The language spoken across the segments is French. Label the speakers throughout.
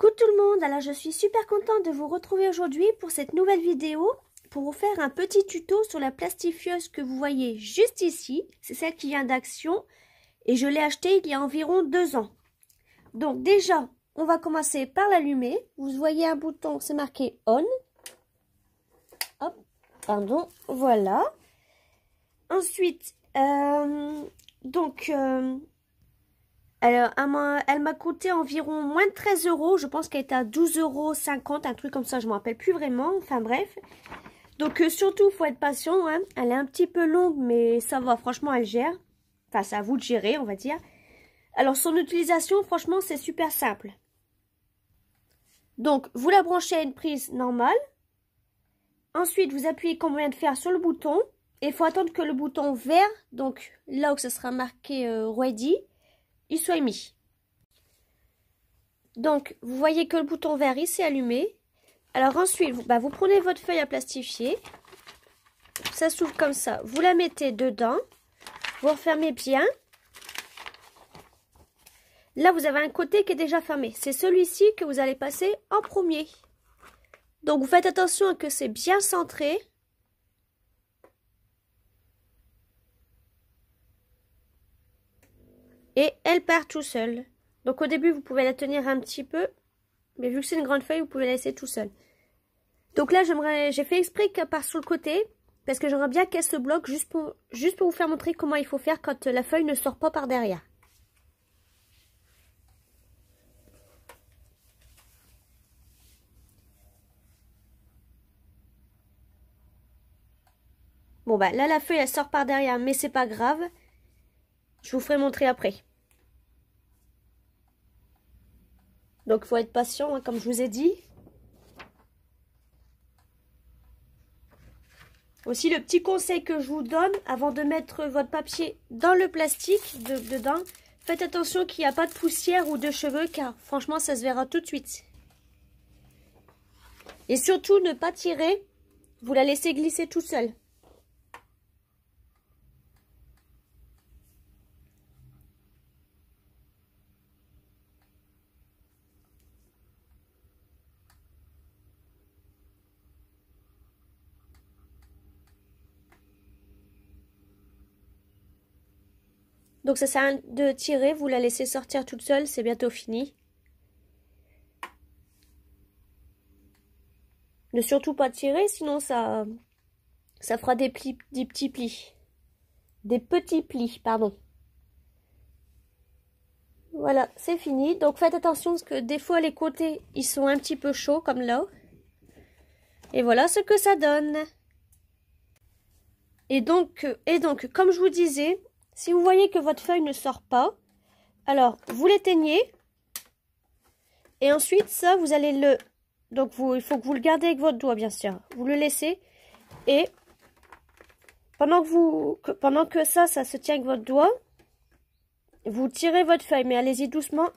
Speaker 1: Coucou tout le monde, alors je suis super contente de vous retrouver aujourd'hui pour cette nouvelle vidéo pour vous faire un petit tuto sur la plastifieuse que vous voyez juste ici. C'est celle qui vient d'Action et je l'ai achetée il y a environ deux ans. Donc déjà, on va commencer par l'allumer. Vous voyez un bouton, c'est marqué On. Hop, pardon, voilà. Ensuite, euh, donc... Euh, elle, elle m'a coûté environ moins de 13 euros. Je pense qu'elle est à 12,50 euros, un truc comme ça. Je ne rappelle plus vraiment. Enfin bref. Donc euh, surtout, faut être patient. Hein. Elle est un petit peu longue, mais ça va. Franchement, elle gère. Enfin, c'est à vous de gérer, on va dire. Alors, son utilisation, franchement, c'est super simple. Donc, vous la branchez à une prise normale. Ensuite, vous appuyez comme on vient de faire sur le bouton. Et il faut attendre que le bouton vert, donc là où ça sera marqué euh, ready, il soit mis. Donc, vous voyez que le bouton vert, il s'est allumé. Alors ensuite, vous, bah, vous prenez votre feuille à plastifier. Ça s'ouvre comme ça. Vous la mettez dedans. Vous refermez bien. Là, vous avez un côté qui est déjà fermé. C'est celui-ci que vous allez passer en premier. Donc, vous faites attention que c'est bien centré. Et elle part tout seule. Donc au début, vous pouvez la tenir un petit peu. Mais vu que c'est une grande feuille, vous pouvez la laisser tout seule. Donc là, j'aimerais, j'ai fait exprès qu'elle part sur le côté. Parce que j'aimerais bien qu'elle se bloque juste pour, juste pour vous faire montrer comment il faut faire quand la feuille ne sort pas par derrière. Bon bah là la feuille elle sort par derrière mais c'est pas grave. Je vous ferai montrer après. Donc, il faut être patient, hein, comme je vous ai dit. Aussi, le petit conseil que je vous donne, avant de mettre votre papier dans le plastique dedans, faites attention qu'il n'y a pas de poussière ou de cheveux, car franchement, ça se verra tout de suite. Et surtout, ne pas tirer, vous la laissez glisser tout seul. Donc ça sert à de tirer, vous la laissez sortir toute seule, c'est bientôt fini. Ne surtout pas tirer, sinon ça, ça fera des, plis, des petits plis. Des petits plis, pardon. Voilà, c'est fini. Donc faites attention parce que des fois les côtés, ils sont un petit peu chauds comme là. Et voilà ce que ça donne. Et donc, et donc comme je vous disais, si vous voyez que votre feuille ne sort pas, alors vous l'éteignez. Et ensuite, ça, vous allez le... Donc, vous, il faut que vous le gardez avec votre doigt, bien sûr. Vous le laissez. Et pendant que, vous, pendant que ça, ça se tient avec votre doigt, vous tirez votre feuille. Mais allez-y doucement,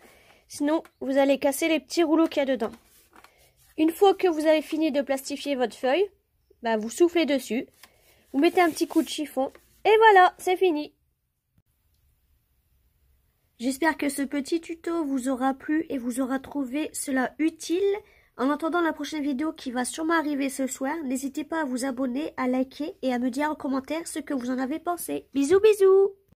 Speaker 1: sinon vous allez casser les petits rouleaux qu'il y a dedans. Une fois que vous avez fini de plastifier votre feuille, bah, vous soufflez dessus, vous mettez un petit coup de chiffon, et voilà, c'est fini. J'espère que ce petit tuto vous aura plu et vous aura trouvé cela utile. En attendant la prochaine vidéo qui va sûrement arriver ce soir, n'hésitez pas à vous abonner, à liker et à me dire en commentaire ce que vous en avez pensé. Bisous bisous